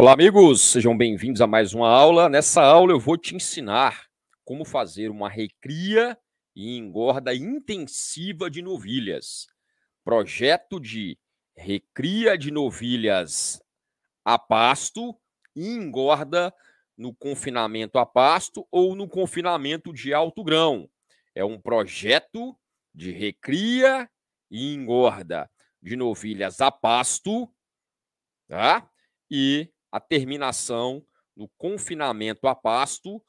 Olá, amigos, sejam bem-vindos a mais uma aula. Nessa aula eu vou te ensinar como fazer uma recria e engorda intensiva de novilhas. Projeto de recria de novilhas a pasto e engorda no confinamento a pasto ou no confinamento de alto grão. É um projeto de recria e engorda de novilhas a pasto, tá? E a terminação do confinamento a pasto,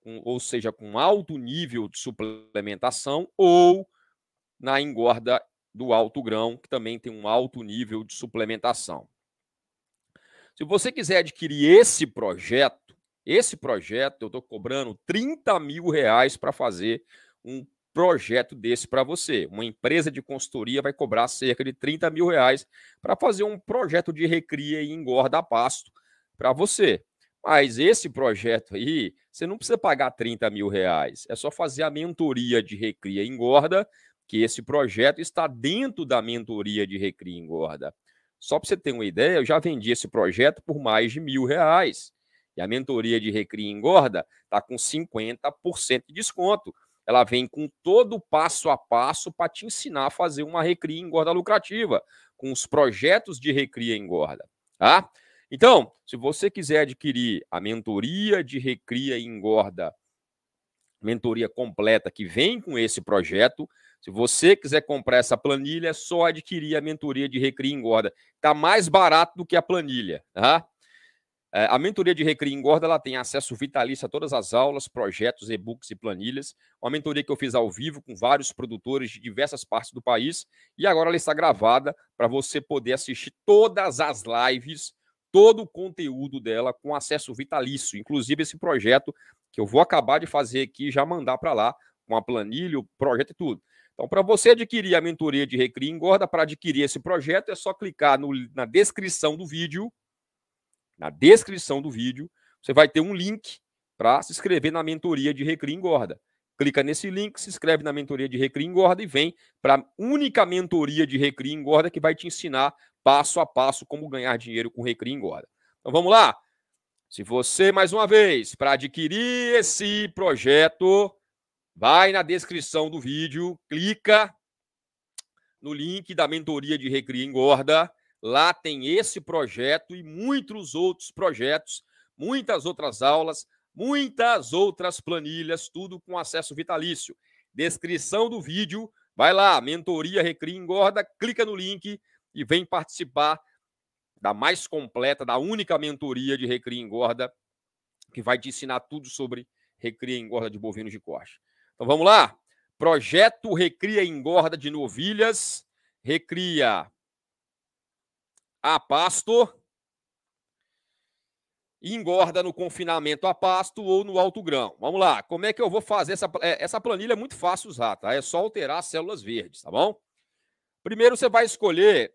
com, ou seja, com alto nível de suplementação, ou na engorda do alto grão, que também tem um alto nível de suplementação. Se você quiser adquirir esse projeto, esse projeto eu estou cobrando 30 mil reais para fazer um projeto desse para você. Uma empresa de consultoria vai cobrar cerca de 30 mil reais para fazer um projeto de recria e engorda a pasto para você. Mas esse projeto aí, você não precisa pagar 30 mil reais. É só fazer a mentoria de Recria Engorda, que esse projeto está dentro da mentoria de Recria Engorda. Só para você ter uma ideia, eu já vendi esse projeto por mais de mil reais. E a mentoria de Recria Engorda está com 50% de desconto. Ela vem com todo o passo a passo para te ensinar a fazer uma Recria Engorda lucrativa, com os projetos de Recria Engorda. Tá? Então, se você quiser adquirir a mentoria de Recria e Engorda, mentoria completa que vem com esse projeto, se você quiser comprar essa planilha, é só adquirir a mentoria de Recria e Engorda. Está mais barato do que a planilha, tá? É, a mentoria de Recria e Engorda ela tem acesso vitalício a todas as aulas, projetos, e-books e planilhas. Uma mentoria que eu fiz ao vivo com vários produtores de diversas partes do país. E agora ela está gravada para você poder assistir todas as lives todo o conteúdo dela com acesso vitalício, inclusive esse projeto que eu vou acabar de fazer aqui, já mandar para lá com a planilha, o projeto e tudo. Então, para você adquirir a mentoria de Recria Engorda, para adquirir esse projeto, é só clicar no, na descrição do vídeo. Na descrição do vídeo, você vai ter um link para se inscrever na mentoria de Recria Engorda clica nesse link, se inscreve na mentoria de Recria Engorda e vem para a única mentoria de Recria Engorda que vai te ensinar passo a passo como ganhar dinheiro com Recria Engorda. Então vamos lá. Se você, mais uma vez, para adquirir esse projeto, vai na descrição do vídeo, clica no link da mentoria de Recria Engorda. Lá tem esse projeto e muitos outros projetos, muitas outras aulas, muitas outras planilhas, tudo com acesso vitalício. Descrição do vídeo, vai lá, mentoria Recria Engorda, clica no link e vem participar da mais completa, da única mentoria de Recria Engorda, que vai te ensinar tudo sobre Recria Engorda de bovinos de corte. Então vamos lá? Projeto Recria Engorda de Novilhas, Recria a Pasto, engorda no confinamento a pasto ou no alto grão. Vamos lá, como é que eu vou fazer essa, é, essa planilha? É muito fácil usar, tá? É só alterar as células verdes, tá bom? Primeiro você vai escolher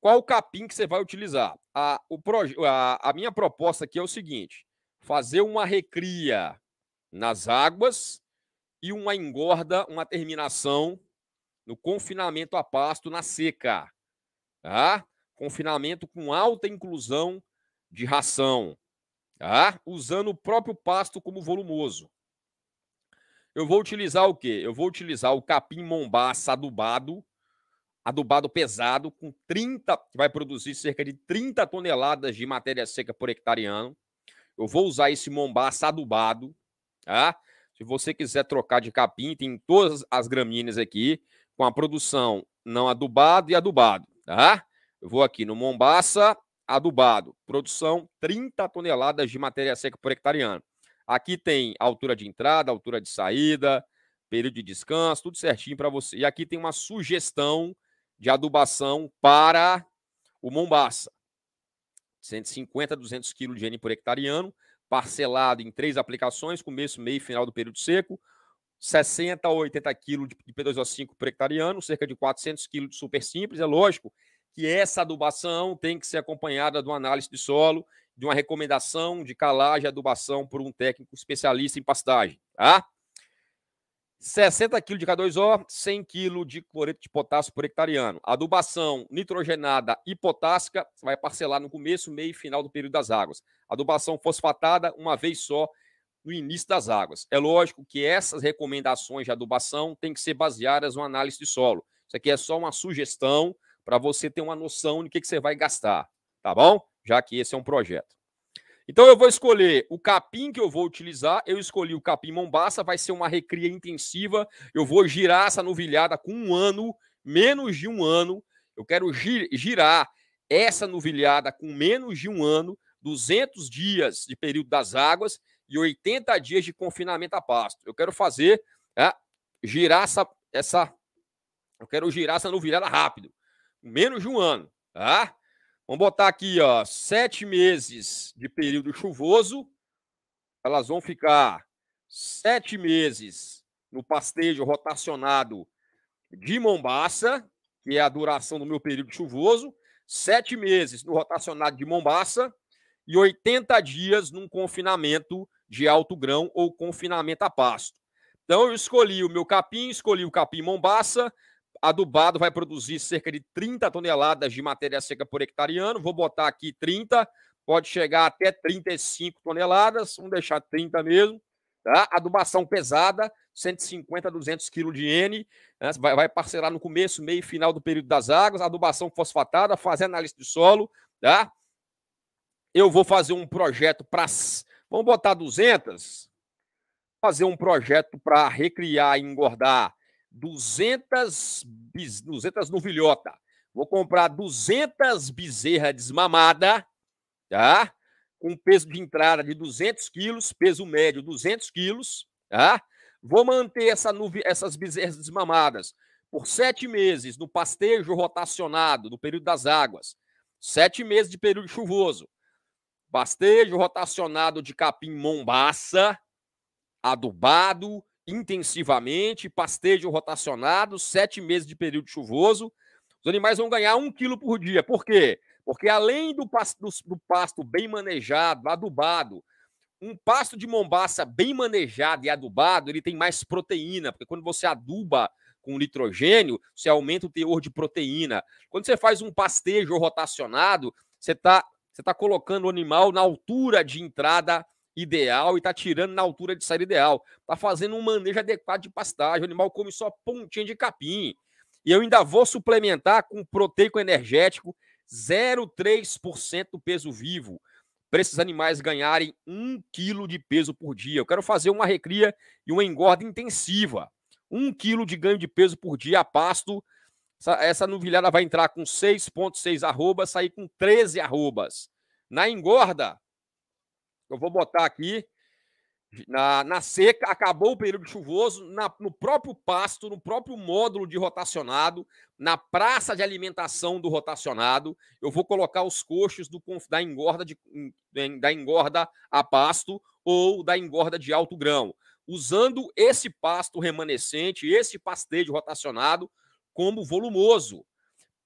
qual capim que você vai utilizar. A, o proje, a, a minha proposta aqui é o seguinte: fazer uma recria nas águas e uma engorda, uma terminação no confinamento a pasto na seca. Tá? Confinamento com alta inclusão de ração tá? usando o próprio pasto como volumoso. Eu vou utilizar o quê? Eu vou utilizar o capim mombaça adubado, adubado pesado, com 30, que vai produzir cerca de 30 toneladas de matéria seca por hectare ano. Eu vou usar esse mombaça adubado, tá? Se você quiser trocar de capim, tem todas as gramíneas aqui, com a produção não adubado e adubado, tá? Eu vou aqui no mombaça adubado. Produção: 30 toneladas de matéria seca por hectare ano. Aqui tem altura de entrada, altura de saída, período de descanso, tudo certinho para você. E aqui tem uma sugestão de adubação para o Mombaça. 150 a 200 kg de N por hectare ano, parcelado em três aplicações, começo, meio e final do período seco. 60 a 80 kg de P2O5 por hectare ano, cerca de 400 kg de super simples. É lógico que essa adubação tem que ser acompanhada de uma análise de solo, de uma recomendação de calagem e adubação por um técnico especialista em pastagem, tá? 60 kg de K2O, 100 kg de cloreto de potássio por hectareano. Adubação nitrogenada e potássica, vai parcelar no começo, meio e final do período das águas. Adubação fosfatada, uma vez só, no início das águas. É lógico que essas recomendações de adubação têm que ser baseadas em análise de solo. Isso aqui é só uma sugestão, para você ter uma noção do que, que você vai gastar, tá bom? Já que esse é um projeto. Então eu vou escolher o capim que eu vou utilizar. Eu escolhi o capim Mombaça, vai ser uma recria intensiva. Eu vou girar essa novilhada com um ano, menos de um ano. Eu quero girar essa novilhada com menos de um ano, 200 dias de período das águas e 80 dias de confinamento a pasto. Eu quero fazer é, girar essa, essa, eu quero girar essa novilhada rápido menos de um ano, tá? Vamos botar aqui, ó, sete meses de período chuvoso, elas vão ficar sete meses no pastejo rotacionado de Mombaça, que é a duração do meu período chuvoso, sete meses no rotacionado de Mombaça e 80 dias num confinamento de alto grão ou confinamento a pasto. Então eu escolhi o meu capim, escolhi o capim Mombaça, adubado vai produzir cerca de 30 toneladas de matéria seca por hectare ano. Vou botar aqui 30, pode chegar até 35 toneladas, vamos deixar 30 mesmo. Tá? Adubação pesada, 150 a 200 kg de N, né? vai, vai, parcelar no começo, meio e final do período das águas, adubação fosfatada, fazer análise de solo. Tá? Eu vou fazer um projeto para. Vamos botar 200? Fazer um projeto para recriar e engordar 200, bis, 200 novilhota. Vou comprar 200 bezerras desmamada, tá? Com peso de entrada de 200 quilos, peso médio 200 quilos, tá? Vou manter essa nuvi, essas bezerras desmamadas por sete meses no pastejo rotacionado, no período das águas. Sete meses de período chuvoso. Pastejo rotacionado de capim mombaça, adubado, intensivamente, pastejo rotacionado, sete meses de período chuvoso. Os animais vão ganhar um quilo por dia. Por quê? Porque além do pasto, do, do pasto bem manejado, adubado, um pasto de mombaça bem manejado e adubado, ele tem mais proteína, porque quando você aduba com nitrogênio, você aumenta o teor de proteína. Quando você faz um pastejo rotacionado, você está você tá colocando o animal na altura de entrada ideal e está tirando na altura de sair ideal. Está fazendo um manejo adequado de pastagem. O animal come só pontinha de capim. E eu ainda vou suplementar com proteico energético 0,3% do peso vivo. Para esses animais ganharem 1 quilo de peso por dia. Eu quero fazer uma recria e uma engorda intensiva. 1 quilo de ganho de peso por dia a pasto. Essa, essa novilhada vai entrar com 6,6 arrobas, sair com 13 arrobas. Na engorda, eu vou botar aqui na, na seca, acabou o período chuvoso, na, no próprio pasto, no próprio módulo de rotacionado, na praça de alimentação do rotacionado, eu vou colocar os coxos do, da, engorda de, da engorda a pasto ou da engorda de alto grão, usando esse pasto remanescente, esse pastejo rotacionado como volumoso.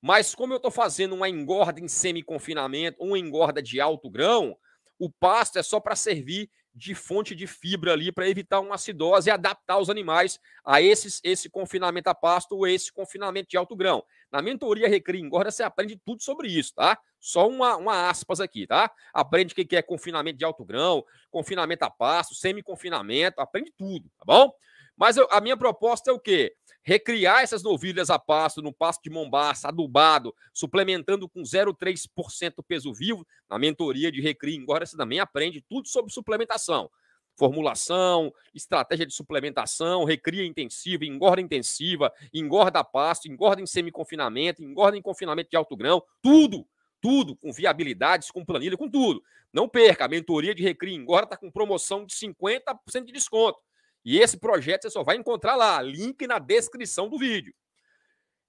Mas como eu estou fazendo uma engorda em semi-confinamento, uma engorda de alto grão, o pasto é só para servir de fonte de fibra ali para evitar uma acidose e adaptar os animais a esses, esse confinamento a pasto ou esse confinamento de alto grão. Na mentoria Recria Engorda, você aprende tudo sobre isso, tá? Só uma, uma aspas aqui, tá? Aprende o que é confinamento de alto grão, confinamento a pasto, semi-confinamento, aprende tudo, tá bom? Mas eu, a minha proposta é o quê? Recriar essas novilhas a pasto, no pasto de Mombaça, adubado, suplementando com 0,3% peso vivo. Na mentoria de Recria Agora você também aprende tudo sobre suplementação. Formulação, estratégia de suplementação, recria intensiva, engorda intensiva, engorda a pasto, engorda em semi-confinamento, engorda em confinamento de alto grão, tudo tudo, com viabilidades, com planilha, com tudo. Não perca, a mentoria de Recria Engorda está com promoção de 50% de desconto. E esse projeto você só vai encontrar lá, link na descrição do vídeo.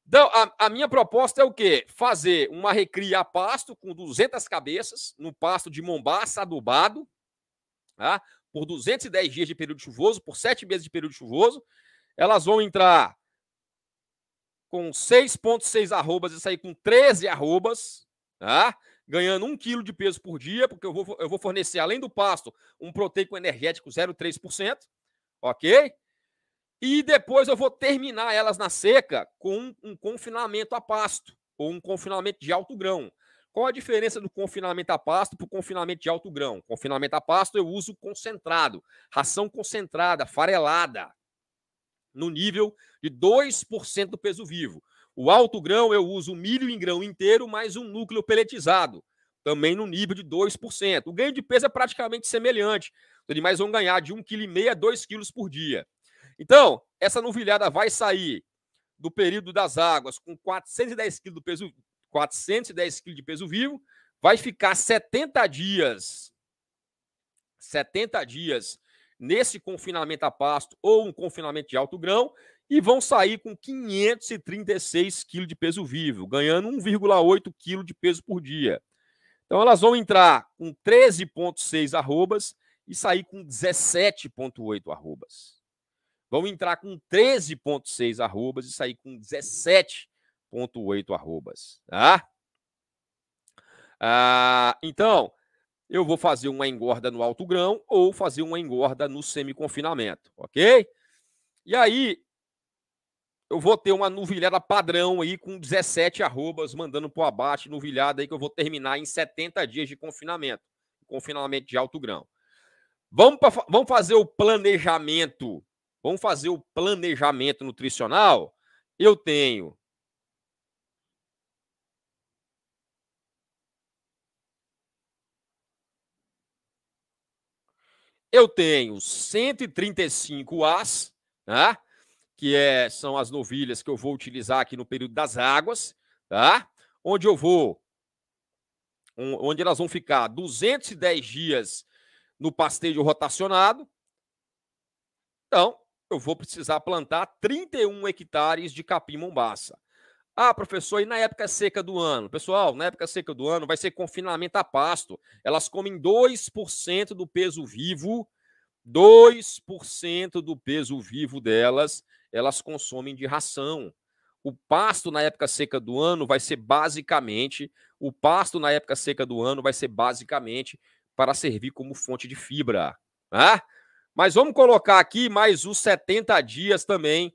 Então, a, a minha proposta é o quê? Fazer uma recria a pasto com 200 cabeças, no pasto de Mombaça adubado, tá? por 210 dias de período chuvoso, por 7 meses de período chuvoso. Elas vão entrar com 6,6 arrobas e sair com 13 arrobas, tá? ganhando 1 quilo de peso por dia, porque eu vou, eu vou fornecer, além do pasto, um proteico energético 0,3% ok? E depois eu vou terminar elas na seca com um confinamento a pasto ou um confinamento de alto grão. Qual a diferença do confinamento a pasto para o confinamento de alto grão? Confinamento a pasto eu uso concentrado, ração concentrada, farelada, no nível de 2% do peso vivo. O alto grão eu uso milho em grão inteiro mais um núcleo peletizado, também no nível de 2%. O ganho de peso é praticamente semelhante, os animais vão ganhar de 1,5 kg a 2 kg por dia. Então, essa novilhada vai sair do período das águas com 410 kg do peso 410 kg de peso vivo, vai ficar 70 dias 70 dias nesse confinamento a pasto ou um confinamento de alto grão e vão sair com 536 kg de peso vivo, ganhando 1,8 kg de peso por dia. Então elas vão entrar com 13,6 arrobas e sair com 17,8 arrobas. Vão entrar com 13,6 arrobas e sair com 17,8 arrobas. Tá? Ah, então, eu vou fazer uma engorda no alto grão ou fazer uma engorda no semi-confinamento, ok? E aí, eu vou ter uma nuvilhada padrão aí com 17 arrobas mandando para abate, nuvilhada aí que eu vou terminar em 70 dias de confinamento, confinamento de alto grão. Vamos, pra, vamos fazer o planejamento. Vamos fazer o planejamento nutricional. Eu tenho Eu tenho 135 As, tá? que é, são as novilhas que eu vou utilizar aqui no período das águas, tá? onde eu vou, onde elas vão ficar 210 dias no pastejo rotacionado. Então, eu vou precisar plantar 31 hectares de capim mombaça. Ah, professor, e na época seca do ano? Pessoal, na época seca do ano vai ser confinamento a pasto. Elas comem 2% do peso vivo, 2% do peso vivo delas, elas consomem de ração. O pasto na época seca do ano vai ser basicamente, o pasto na época seca do ano vai ser basicamente para servir como fonte de fibra. Ah? Mas vamos colocar aqui mais os 70 dias também.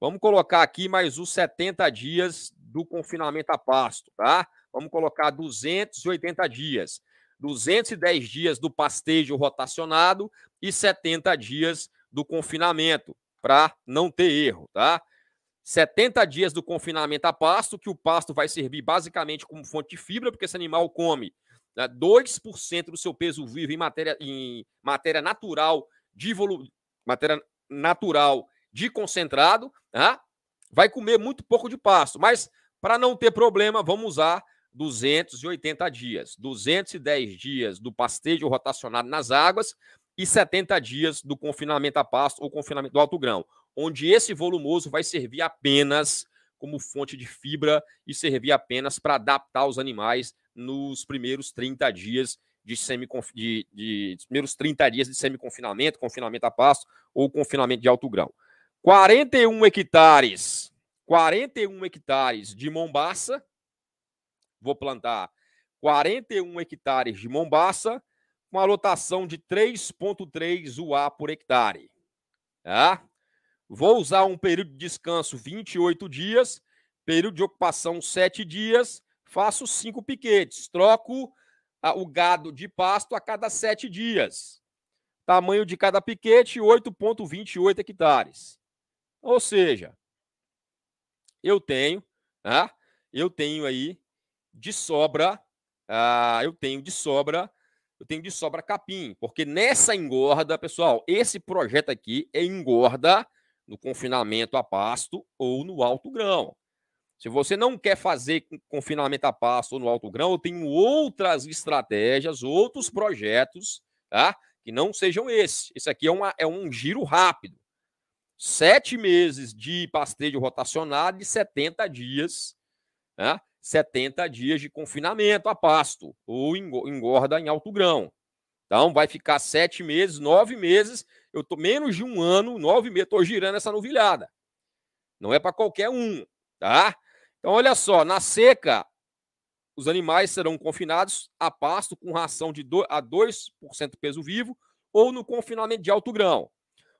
Vamos colocar aqui mais os 70 dias do confinamento a pasto, tá? Vamos colocar 280 dias. 210 dias do pastejo rotacionado e 70 dias do confinamento, para não ter erro, tá? 70 dias do confinamento a pasto, que o pasto vai servir basicamente como fonte de fibra, porque esse animal come né, 2% do seu peso vivo em matéria, em matéria natural de volu matéria natural de concentrado, tá? vai comer muito pouco de pasto, mas para não ter problema, vamos usar 280 dias, 210 dias do pastejo rotacionado nas águas e 70 dias do confinamento a pasto ou confinamento do alto grão, onde esse volumoso vai servir apenas como fonte de fibra e servir apenas para adaptar os animais nos primeiros 30 dias de, semiconf... de, de, de primeiros 30 dias de semiconfinamento, confinamento a pasto ou confinamento de alto grau. 41 hectares, 41 hectares de mombaça, vou plantar 41 hectares de mombaça com a lotação de 3,3 UA por hectare. Tá? Vou usar um período de descanso 28 dias, período de ocupação 7 dias, faço cinco piquetes, troco ah, o gado de pasto a cada sete dias. Tamanho de cada piquete, 8,28 hectares. Ou seja, eu tenho, né, eu tenho aí de sobra, ah, eu tenho de sobra, eu tenho de sobra capim, porque nessa engorda, pessoal, esse projeto aqui é engorda no confinamento a pasto ou no alto grão. Se você não quer fazer confinamento a pasto ou no alto grão, eu tenho outras estratégias, outros projetos, tá? Que não sejam esse. Esse aqui é, uma, é um giro rápido. Sete meses de pastejo rotacionado e 70 dias, tá? né? 70 dias de confinamento a pasto ou engorda em alto grão. Então, vai ficar sete meses, nove meses. Eu tô menos de um ano, nove meses, estou girando essa novilhada. Não é para qualquer um, tá? Então, olha só, na seca, os animais serão confinados a pasto com ração de 2 a 2% peso vivo ou no confinamento de alto grão.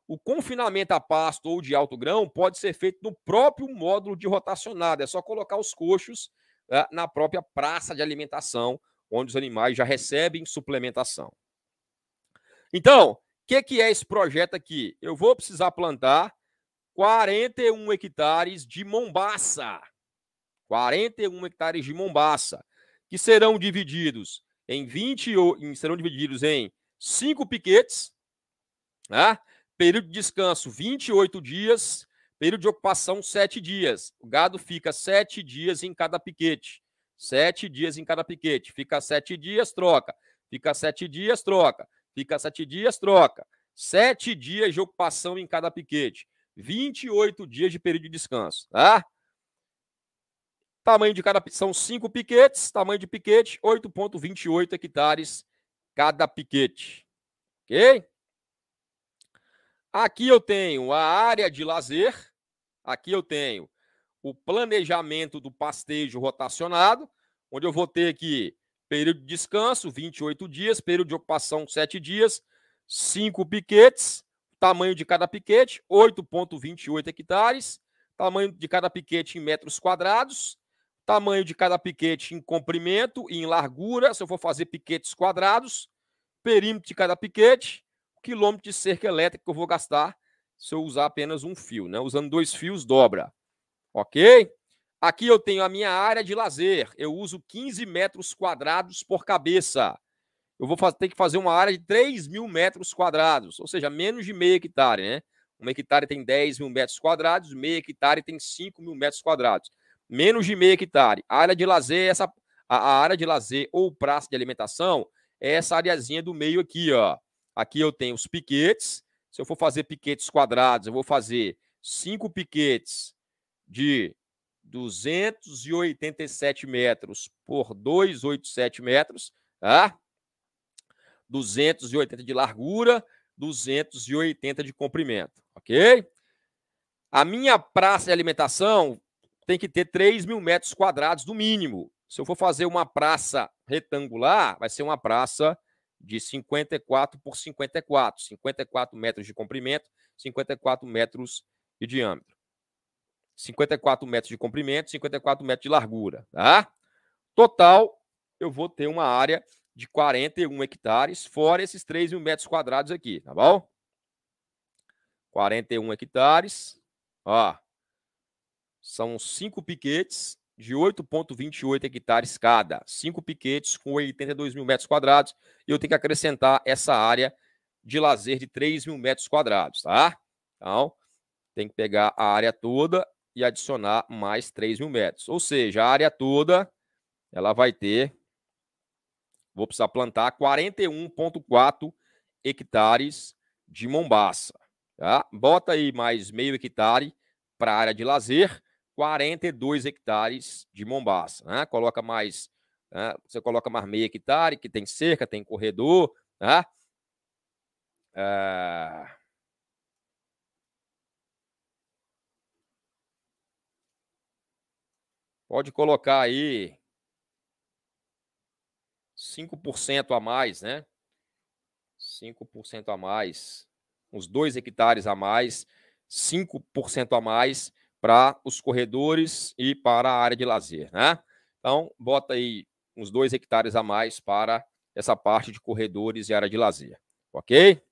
O confinamento a pasto ou de alto grão pode ser feito no próprio módulo de rotacionado. É só colocar os coxos né, na própria praça de alimentação, onde os animais já recebem suplementação. Então, o que, que é esse projeto aqui? Eu vou precisar plantar 41 hectares de mombaça. 41 hectares de mombaça, que serão divididos em 20 serão divididos em cinco piquetes, né? período de descanso 28 dias, período de ocupação 7 dias. O gado fica 7 dias em cada piquete. 7 dias em cada piquete. Fica 7 dias, troca. Fica 7 dias, troca. Fica 7 dias, troca. 7 dias de ocupação em cada piquete. 28 dias de período de descanso, tá? Tamanho de cada são cinco piquetes, tamanho de piquete 8.28 hectares cada piquete. OK? Aqui eu tenho a área de lazer, aqui eu tenho o planejamento do pastejo rotacionado, onde eu vou ter aqui período de descanso, 28 dias, período de ocupação, 7 dias, cinco piquetes, tamanho de cada piquete, 8,28 hectares, tamanho de cada piquete em metros quadrados, Tamanho de cada piquete em comprimento e em largura, se eu for fazer piquetes quadrados. Perímetro de cada piquete. Quilômetro de cerca elétrica que eu vou gastar se eu usar apenas um fio. Né? Usando dois fios, dobra. Ok? Aqui eu tenho a minha área de lazer. Eu uso 15 metros quadrados por cabeça. Eu vou ter que fazer uma área de 3 mil metros quadrados, ou seja, menos de meia hectare, né? Uma hectare tem 10 mil metros quadrados, meia hectare tem 5 mil metros quadrados menos de meio hectare. A área de lazer, essa, a, área de lazer ou praça de alimentação é essa areazinha do meio aqui, ó. Aqui eu tenho os piquetes. Se eu for fazer piquetes quadrados, eu vou fazer cinco piquetes de 287 metros por 287 metros, tá? 280 de largura, 280 de comprimento, ok? A minha praça de alimentação tem que ter 3 mil metros quadrados no mínimo. Se eu for fazer uma praça retangular, vai ser uma praça de 54 por 54, 54 metros de comprimento, 54 metros de diâmetro. 54 metros de comprimento, 54 metros de largura, tá? Total, eu vou ter uma área de 41 hectares, fora esses 3 mil metros quadrados aqui, tá bom? 41 hectares, ó, são cinco piquetes de 8,28 hectares cada. Cinco piquetes com 82 mil metros quadrados. E eu tenho que acrescentar essa área de lazer de 3 mil metros quadrados, tá? Então, tem que pegar a área toda e adicionar mais 3 mil metros. Ou seja, a área toda, ela vai ter, vou precisar plantar 41,4 hectares de mombaça. Tá? Bota aí mais meio hectare para área de lazer 42 hectares de Mombaça. Né? Coloca mais, né? você coloca mais meio hectare, que tem cerca, tem corredor. Né? Ah... Pode colocar aí 5% a mais, né? 5% a mais, uns 2 hectares a mais, 5% a mais para os corredores e para a área de lazer, né? Então, bota aí uns dois hectares a mais para essa parte de corredores e área de lazer, ok?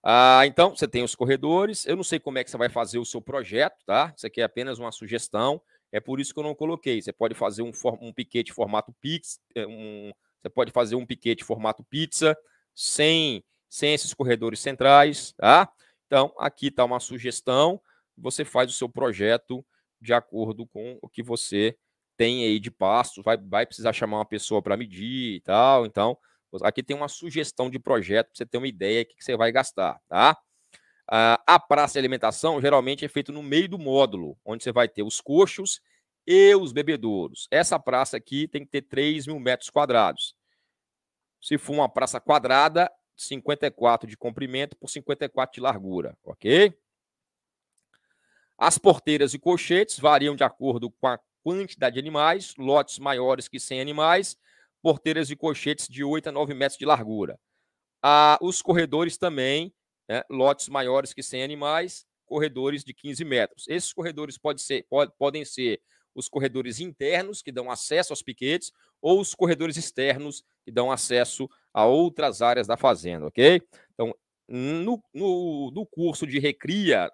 Ah, então, você tem os corredores. Eu não sei como é que você vai fazer o seu projeto, tá? Isso aqui é apenas uma sugestão. É por isso que eu não coloquei. Você pode fazer um, um piquete formato pizza, eh, um, você pode fazer um piquete formato pizza, sem, sem esses corredores centrais, tá? Então, aqui está uma sugestão você faz o seu projeto de acordo com o que você tem aí de passo, vai, vai precisar chamar uma pessoa para medir e tal. Então, aqui tem uma sugestão de projeto para você ter uma ideia do que, você vai gastar, tá? a praça de alimentação geralmente é feito no meio do módulo, onde você vai ter os coxos e os bebedouros. Essa praça aqui tem que ter 3 mil metros quadrados. Se for uma praça quadrada, 54 de comprimento por 54 de largura, ok? As porteiras e colchetes variam de acordo com a quantidade de animais, lotes maiores que 100 animais, porteiras e colchetes de 8 a 9 metros de largura. Ah, os corredores também, né, lotes maiores que 100 animais, corredores de 15 metros. Esses corredores pode ser, pode, podem ser os corredores internos, que dão acesso aos piquetes, ou os corredores externos, que dão acesso a outras áreas da fazenda, ok? Então, no, no, no curso de Recria,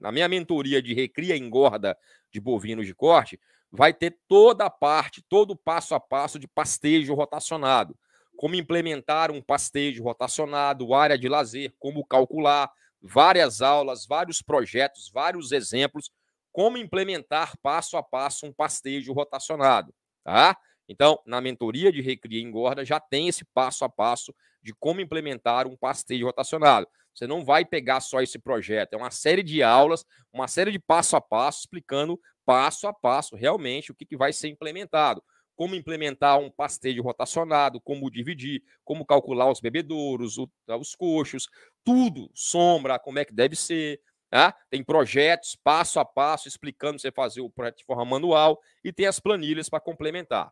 na minha mentoria de recria e engorda de bovinos de corte, vai ter toda a parte, todo o passo a passo de pastejo rotacionado. Como implementar um pastejo rotacionado, área de lazer, como calcular, várias aulas, vários projetos, vários exemplos, como implementar passo a passo um pastejo rotacionado, tá? Então, na mentoria de Recria e Engorda já tem esse passo a passo de como implementar um pastejo rotacionado. Você não vai pegar só esse projeto. É uma série de aulas, uma série de passo a passo, explicando passo a passo realmente o que, que vai ser implementado. Como implementar um pastejo rotacionado, como dividir, como calcular os bebedouros, tá, os coxos, tudo, sombra, como é que deve ser. Tá? Tem projetos passo a passo explicando você fazer o projeto de forma manual e tem as planilhas para complementar.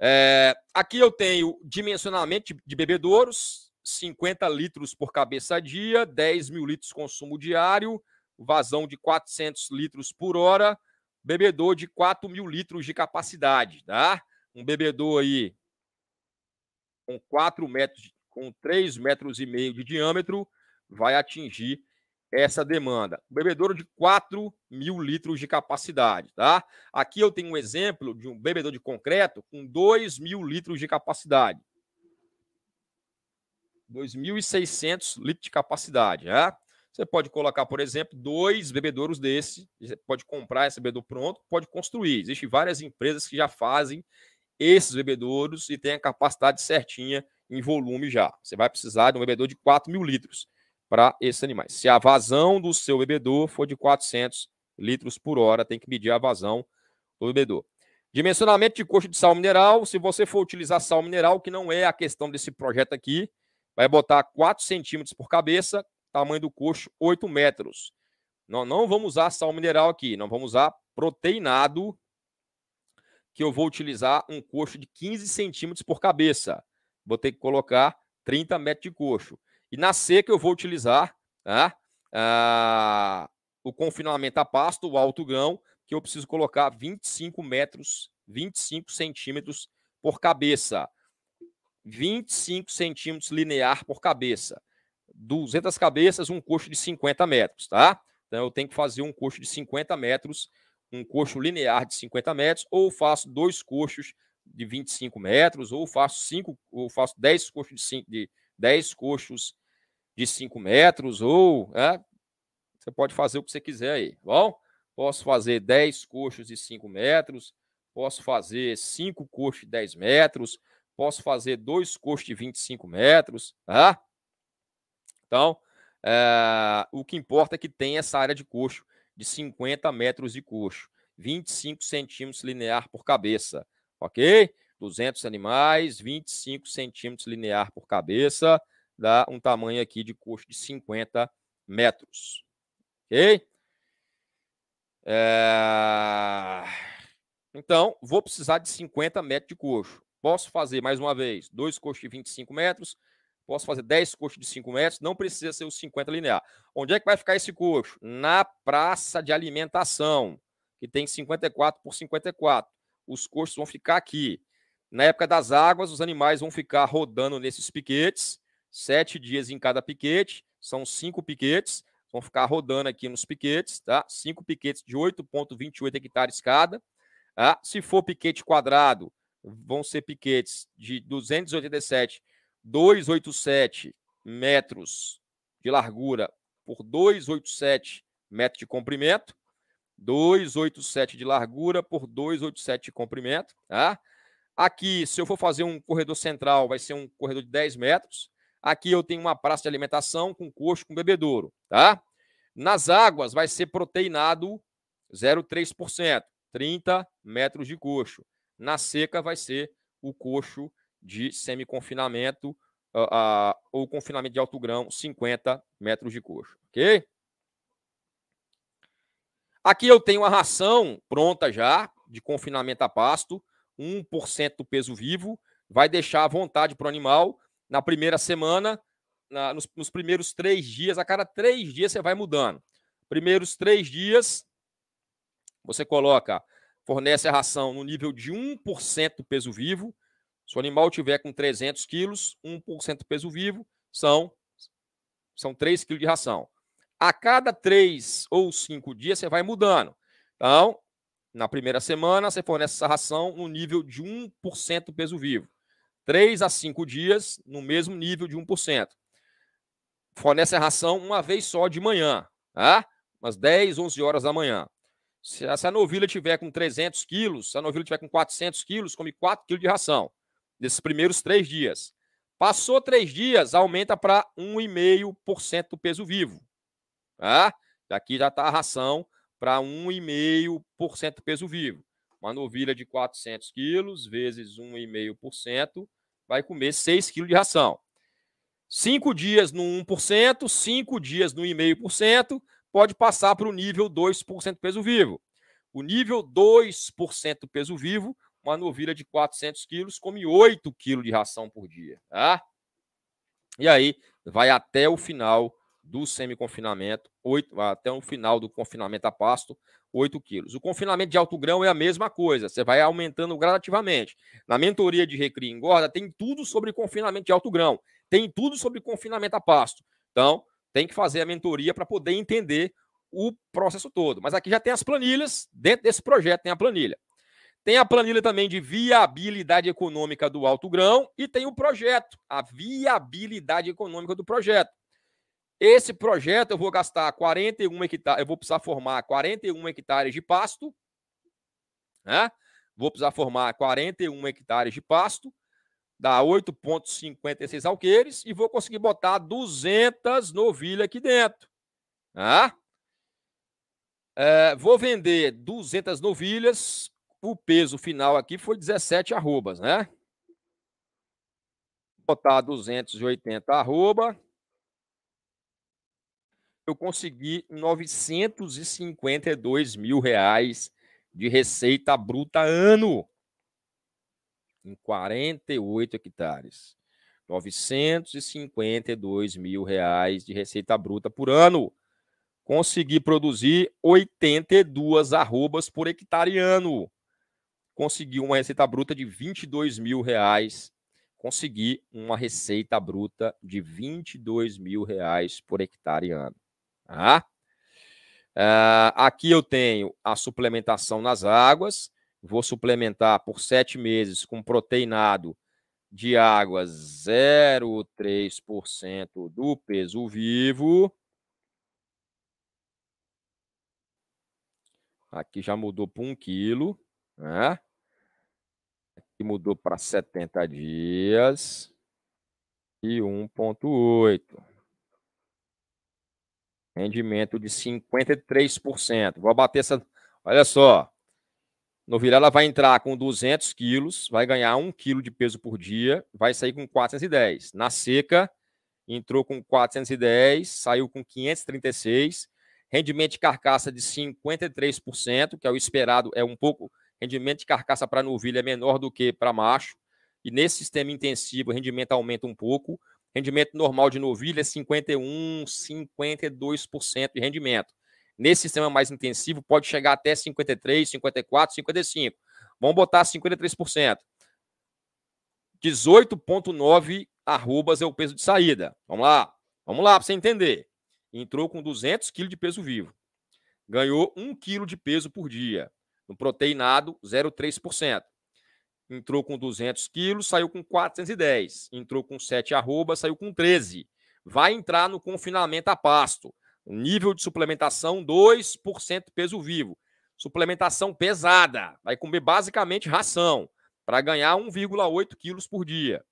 É, aqui eu tenho dimensionamento de, de bebedouros, 50 litros por cabeça a dia, 10 mil litros consumo diário, vazão de 400 litros por hora, bebedor de 4 mil litros de capacidade, tá? Um bebedor aí com 4 metros, com 3 metros e meio de diâmetro, vai atingir essa demanda. Um bebedouro de 4 mil litros de capacidade, tá? Aqui eu tenho um exemplo de um bebedor de concreto com 2 mil litros de capacidade. 2.600 litros de capacidade. Né? Você pode colocar, por exemplo, dois bebedouros desse, você pode comprar esse bebedouro pronto, pode construir. Existem várias empresas que já fazem esses bebedouros e têm a capacidade certinha em volume já. Você vai precisar de um bebedouro de 4.000 mil litros para esses animais. Se a vazão do seu bebedouro for de 400 litros por hora, tem que medir a vazão do bebedouro. Dimensionamento de coxa de sal mineral, se você for utilizar sal mineral, que não é a questão desse projeto aqui, vai botar 4 centímetros por cabeça, tamanho do coxo 8 metros. Não, não vamos usar sal mineral aqui, não vamos usar proteinado, que eu vou utilizar um coxo de 15 centímetros por cabeça. Vou ter que colocar 30 metros de coxo. E na seca eu vou utilizar tá? ah, o confinamento a pasto, o alto grão, que eu preciso colocar 25 metros, 25 centímetros por cabeça. 25 centímetros linear por cabeça. 200 cabeças, um coxo de 50 metros, tá? Então eu tenho que fazer um coxo de 50 metros, um coxo linear de 50 metros, ou faço dois coxos de 25 metros, ou faço cinco, ou faço 10 coxos de, 5, de 10 coxos de 5 metros, ou é, você pode fazer o que você quiser aí, tá bom? Posso fazer 10 coxos de 5 metros, posso fazer 5 coxos de 10 metros, Posso fazer dois coxos de 25 metros, tá? Então, é, o que importa é que tem essa área de coxo, de 50 metros de coxo, 25 centímetros linear por cabeça, ok? 200 animais, 25 centímetros linear por cabeça, dá um tamanho aqui de coxo de 50 metros, ok? É... Então, vou precisar de 50 metros de coxo. Posso fazer, mais uma vez, dois coxos de 25 metros, posso fazer 10 coxos de 5 metros, não precisa ser os 50 linear. Onde é que vai ficar esse coxo? Na praça de alimentação, que tem 54 por 54. Os coxos vão ficar aqui. Na época das águas, os animais vão ficar rodando nesses piquetes, sete dias em cada piquete, são cinco piquetes, vão ficar rodando aqui nos piquetes, tá? Cinco piquetes de 8,28 hectares cada. Tá? Se for piquete quadrado, vão ser piquetes de 287, 287 metros de largura por 287 metros de comprimento. 287 de largura por 287 de comprimento. Tá? Aqui, se eu for fazer um corredor central, vai ser um corredor de 10 metros. Aqui eu tenho uma praça de alimentação com coxo, com bebedouro. Tá? Nas águas vai ser proteinado 0,3%, 30 metros de coxo. Na seca vai ser o coxo de semi-confinamento uh, uh, ou confinamento de alto grão, 50 metros de coxo, ok? Aqui eu tenho a ração pronta já, de confinamento a pasto, 1% do peso vivo, vai deixar à vontade para o animal. Na primeira semana, na, nos, nos, primeiros três dias, a cada três dias você vai mudando. Primeiros três dias, você coloca fornece a ração no nível de 1% do peso vivo. Se o animal tiver com 300 quilos, 1% do peso vivo são, são 3 quilos de ração. A cada 3 ou 5 dias você vai mudando. Então, na primeira semana, você fornece essa ração no nível de 1% do peso vivo. 3 a 5 dias, no mesmo nível de 1%. Fornece a ração uma vez só de manhã, tá? umas 10, 11 horas da manhã. Se a, se a novilha tiver com 300 quilos, se a novilha tiver com 400 quilos, come 4 quilos de ração nesses primeiros três dias. Passou três dias, aumenta para 1,5% do peso vivo. Tá? Aqui já está a ração para 1,5% do peso vivo. Uma novilha de 400 quilos vezes 1,5% vai comer 6 quilos de ração. Cinco dias no 1%, cinco dias no 1,5%, pode passar para o nível 2% peso vivo. O nível 2% peso vivo, uma novilha de 400 quilos come 8 quilos de ração por dia. Tá? E aí vai até o final do semi-confinamento, até o final do confinamento a pasto, 8 quilos. O confinamento de alto grão é a mesma coisa, você vai aumentando gradativamente. Na mentoria de Recria Engorda, tem tudo sobre confinamento de alto grão, tem tudo sobre confinamento a pasto. Então, tem que fazer a mentoria para poder entender o processo todo. Mas aqui já tem as planilhas, dentro desse projeto tem a planilha. Tem a planilha também de viabilidade econômica do alto grão e tem o projeto, a viabilidade econômica do projeto. Esse projeto eu vou gastar 41 hectares, eu vou precisar formar 41 hectares de pasto, né? Vou precisar formar 41 hectares de pasto dá 8,56 alqueires e vou conseguir botar 200 novilhas aqui dentro. Ah? É, vou vender 200 novilhas. O peso final aqui foi 17 arrobas, né? Botar 280 arroba. Eu consegui 952 mil reais de receita bruta ano em 48 hectares. 952 mil reais de receita bruta por ano. Consegui produzir 82 arrobas por hectare ano. Consegui uma receita bruta de 22 mil reais. Consegui uma receita bruta de 22 mil reais por hectare ano. Tá? Ah, aqui eu tenho a suplementação nas águas vou suplementar por sete meses com proteinado de água 0,3% do peso vivo. Aqui já mudou para 1 um quilo, né? Aqui mudou para 70 dias e 1,8. Rendimento de 53%. Vou abater essa. Olha só, Novilha vai entrar com 200 quilos, vai ganhar 1 quilo de peso por dia, vai sair com 410. Na seca, entrou com 410, saiu com 536. Rendimento de carcaça de 53%, que é o esperado, é um pouco. Rendimento de carcaça para novilha é menor do que para macho. E nesse sistema intensivo, o rendimento aumenta um pouco. Rendimento normal de novilha é 51, 52% de rendimento nesse sistema mais intensivo, pode chegar até 53, 54, 55. Vamos botar 53%. 18,9 arrobas é o peso de saída. Vamos lá. Vamos lá para você entender. Entrou com 200 kg de peso vivo. Ganhou 1 kg de peso por dia. No proteinado, 0,3%. Entrou com 200 quilos, saiu com 410. Entrou com 7 arrobas, saiu com 13. Vai entrar no confinamento a pasto. Nível de suplementação 2% peso vivo. Suplementação pesada, vai comer basicamente ração para ganhar 1,8 quilos por dia.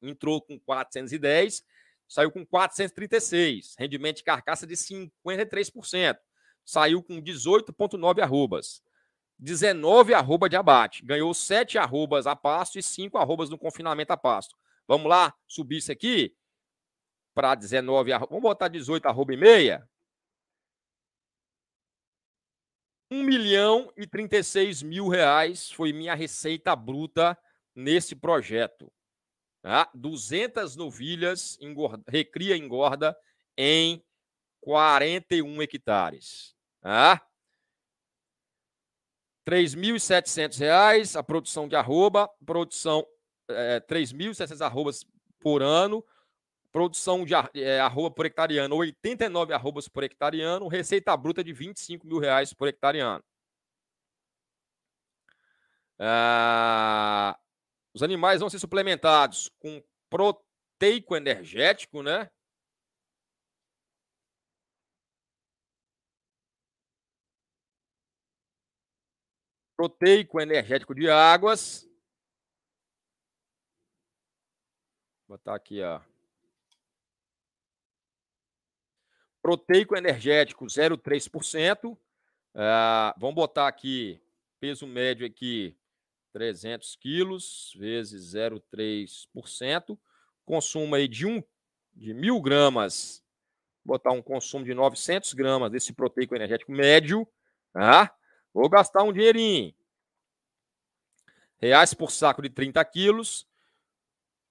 Entrou com 410, saiu com 436, rendimento de carcaça de 53%, saiu com 18,9 arrobas, 19 arroba de abate, ganhou 7 arrobas a pasto e 5 arrobas no confinamento a pasto. Vamos lá subir isso aqui? para 19, vamos botar 18 arroba e meia. 1 milhão e 36 mil reais foi minha receita bruta nesse projeto. Tá? 200 novilhas engorda, recria engorda em 41 hectares. Tá? R$ 3.700 a produção de arroba, produção é, eh, 3.700 arrobas por ano, produção de é, arroba por hectareano, 89 arrobas por hectareano, receita bruta de 25 mil reais por hectareano. Ah, os animais vão ser suplementados com proteico energético, né? Proteico energético de águas. Vou botar aqui, ó. Proteico energético 0,3%. Ah, vamos botar aqui peso médio aqui 300 quilos vezes 0,3%. Consumo aí de um de mil gramas. Botar um consumo de 900 gramas desse proteico energético médio. Tá? Vou gastar um dinheirinho. Reais por saco de 30 quilos.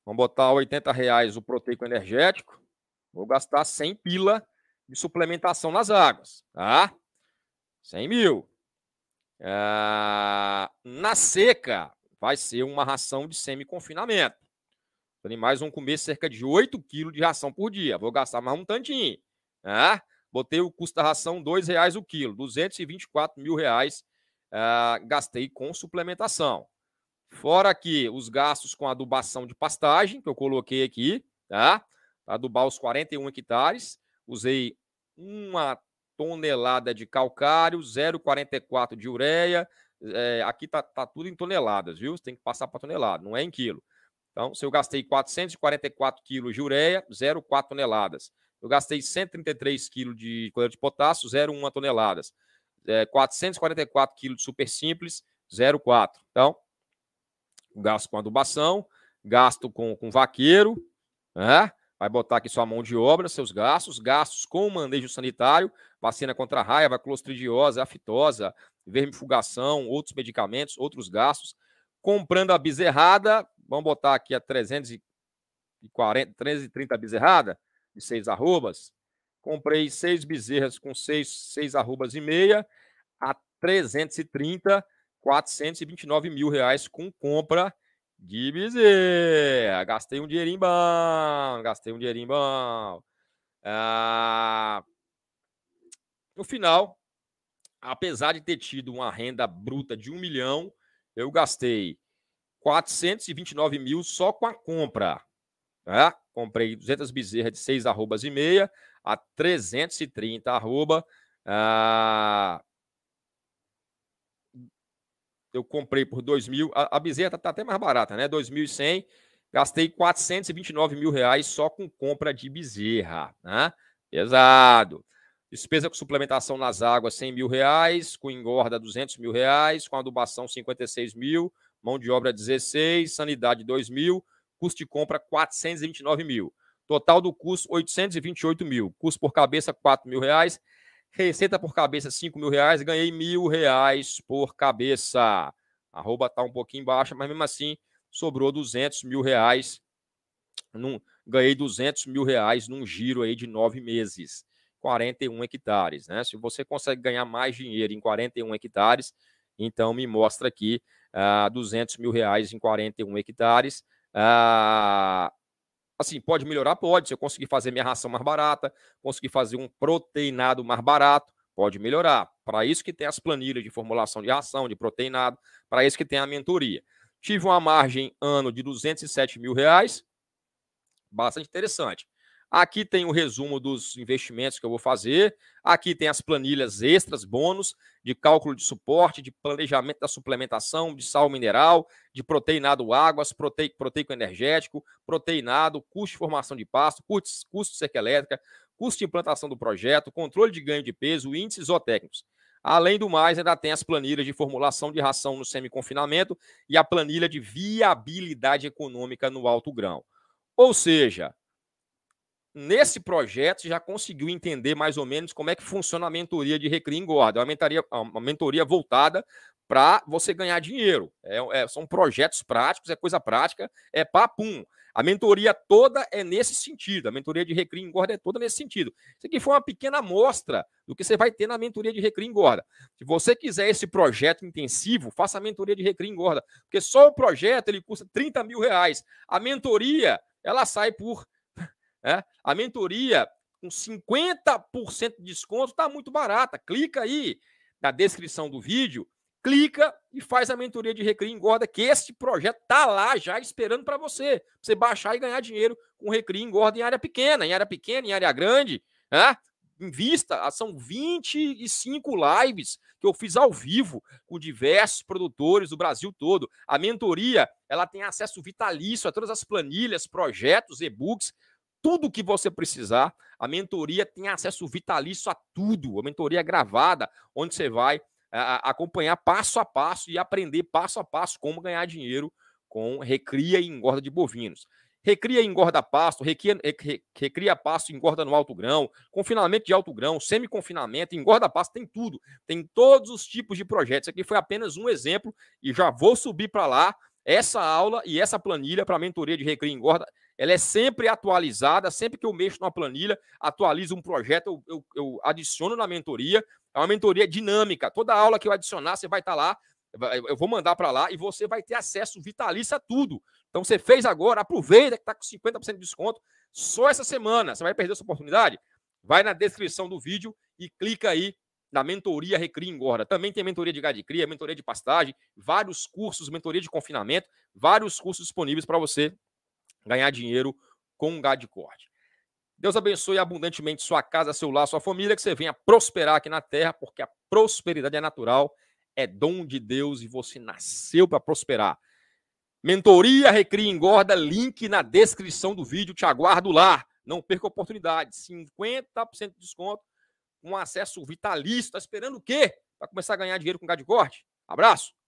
Vamos botar 80 reais o proteico energético. Vou gastar 100 pila de suplementação nas águas, tá? 100 mil. É, na seca, vai ser uma ração de semi-confinamento. Os animais vão comer cerca de 8 quilos de ração por dia. Vou gastar mais um tantinho. Tá? Botei o custo da ração R$ reais o quilo, 224 mil reais é, gastei com suplementação. Fora aqui os gastos com adubação de pastagem, que eu coloquei aqui, tá? Adubar os 41 hectares, usei uma tonelada de calcário, 0,44 de ureia. É, aqui tá, tá tudo em toneladas, viu? Você tem que passar para tonelada, não é em quilo. Então, se eu gastei 444 quilos de ureia, 0,4 toneladas. Eu gastei 133 quilos de cloreto de potássio, 0,1 toneladas. É, 444 quilos de super simples, 0,4. Então, gasto com adubação, gasto com, com vaqueiro, né? vai botar aqui sua mão de obra, seus gastos, gastos com o manejo sanitário, vacina contra a raiva, clostridiose, aftosa, vermifugação, outros medicamentos, outros gastos. Comprando a bezerrada, vamos botar aqui a 340, 330 bezerrada, de seis arrobas. Comprei seis bezerras com seis, seis arrobas e meia, a 330, 429 mil reais com compra de eh, bezerra. Gastei um dinheirinho bom. Gastei um dinheirinho bom. Ah, no final, apesar de ter tido uma renda bruta de um milhão, eu gastei 429 mil só com a compra. Né? Comprei 200 bezerras de 6 arrobas e meia a 330 arroba. Ah, eu comprei por 2 mil. A, a bezerra está tá até mais barata, né? 2.100. Gastei 429 mil reais só com compra de bezerra, né? Pesado. Despesa com suplementação nas águas, 100 mil reais. Com engorda, 200 mil reais. Com adubação, 56 mil. Mão de obra, 16. Sanidade, 2 mil. Custo de compra, 429 mil. Total do custo, 828 mil. Custo por cabeça, 4 mil reais. Receita por cabeça, 5 mil reais. Ganhei mil reais por cabeça. arroba tá um pouquinho baixa, mas mesmo assim sobrou 200 mil reais. Num, ganhei 200 mil reais num giro aí de nove meses. 41 hectares, né? Se você consegue ganhar mais dinheiro em 41 hectares, então me mostra aqui uh, ah, 200 mil reais em 41 hectares. Uh, Assim, pode melhorar? Pode. Se eu conseguir fazer minha ração mais barata, conseguir fazer um proteinado mais barato, pode melhorar. Para isso que tem as planilhas de formulação de ração, de proteinado, para isso que tem a mentoria. Tive uma margem ano de 207 mil reais, bastante interessante. Aqui tem o resumo dos investimentos que eu vou fazer. Aqui tem as planilhas extras, bônus, de cálculo de suporte, de planejamento da suplementação, de sal mineral, de proteinado águas, proteico, proteico energético, proteinado, custo de formação de pasto, custo, custo de seca elétrica, custo de implantação do projeto, controle de ganho de peso, índices zootécnicos. Além do mais, ainda tem as planilhas de formulação de ração no semi-confinamento e a planilha de viabilidade econômica no alto grão. Ou seja, nesse projeto você já conseguiu entender mais ou menos como é que funciona a mentoria de Recria Engorda. É, é uma mentoria, uma mentoria voltada para você ganhar dinheiro. É, é, são projetos práticos, é coisa prática, é papum. A mentoria toda é nesse sentido. A mentoria de Recria Engorda é toda nesse sentido. Isso aqui foi uma pequena amostra do que você vai ter na mentoria de Recria Engorda. Se você quiser esse projeto intensivo, faça a mentoria de Recria Engorda. Porque só o projeto ele custa 30 mil reais. A mentoria, ela sai por né? A mentoria com 50% de desconto está muito barata. Clica aí na descrição do vídeo, clica e faz a mentoria de Recria Engorda, que esse projeto está lá já esperando para você. Pra você baixar e ganhar dinheiro com Recria Engorda em área pequena, em área pequena, em área grande. Né? Invista, ah, são 25 lives que eu fiz ao vivo com diversos produtores do Brasil todo. A mentoria, ela tem acesso vitalício a todas as planilhas, projetos, e-books tudo o que você precisar. A mentoria tem acesso vitalício a tudo. A mentoria é gravada, onde você vai eh, acompanhar passo a passo e aprender passo a passo como ganhar dinheiro com recria e engorda de bovinos. Recria e engorda pasto, recria, recria pasto e engorda no alto grão, confinamento de alto grão, semi-confinamento, engorda pasto, tem tudo. Tem todos os tipos de projetos. Isso aqui foi apenas um exemplo e já vou subir para lá essa aula e essa planilha para a mentoria de recria e engorda ela é sempre atualizada, sempre que eu mexo numa planilha, atualizo um projeto, eu, eu, eu adiciono na mentoria. É uma mentoria dinâmica. Toda aula que eu adicionar, você vai estar tá lá, eu vou mandar para lá e você vai ter acesso vitalício a tudo. Então você fez agora, aproveita que está com 50% de desconto só essa semana. Você vai perder essa oportunidade? Vai na descrição do vídeo e clica aí na mentoria Recria Engorda. Também tem mentoria de gado de cria, mentoria de pastagem, vários cursos, mentoria de confinamento, vários cursos disponíveis para você ganhar dinheiro com um gado de corte. Deus abençoe abundantemente sua casa, seu lar, sua família, que você venha prosperar aqui na terra, porque a prosperidade é natural, é dom de Deus e você nasceu para prosperar. Mentoria Recria Engorda, link na descrição do vídeo, te aguardo lá. Não perca a oportunidade, 50% de desconto, um acesso vitalício. Tá esperando o quê? Para começar a ganhar dinheiro com gado de corte? Abraço!